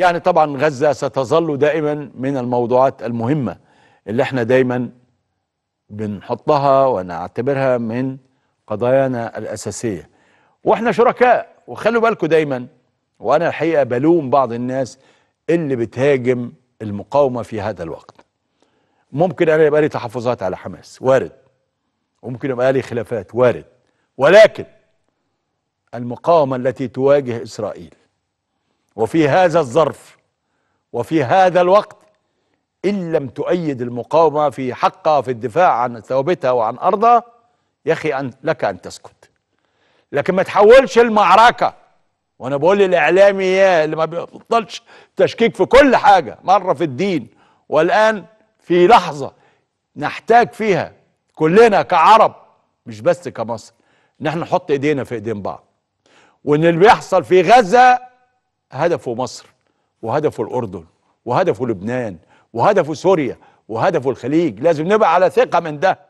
يعني طبعا غزة ستظل دائما من الموضوعات المهمة اللي احنا دايما بنحطها ونعتبرها من قضايانا الأساسية واحنا شركاء وخلوا بالكم دايما وانا الحقيقة بلوم بعض الناس اللي بتهاجم المقاومة في هذا الوقت ممكن انا يبقى لي تحفظات على حماس وارد وممكن يبقى لي خلافات وارد ولكن المقاومة التي تواجه إسرائيل وفي هذا الظرف وفي هذا الوقت إن لم تؤيد المقاومة في حقها في الدفاع عن ثوابتها وعن أرضها يا أخي أن لك أن تسكت لكن ما تحولش المعركة وأنا بقول للإعلامي يا اللي ما بيفضلش تشكيك في كل حاجة مرة في الدين والآن في لحظة نحتاج فيها كلنا كعرب مش بس كمصر ان احنا نحط ايدينا في ايدين بعض وان اللي بيحصل في غزه هدفه مصر وهدفه الأردن وهدفه لبنان وهدفه سوريا وهدفه الخليج لازم نبقى على ثقة من ده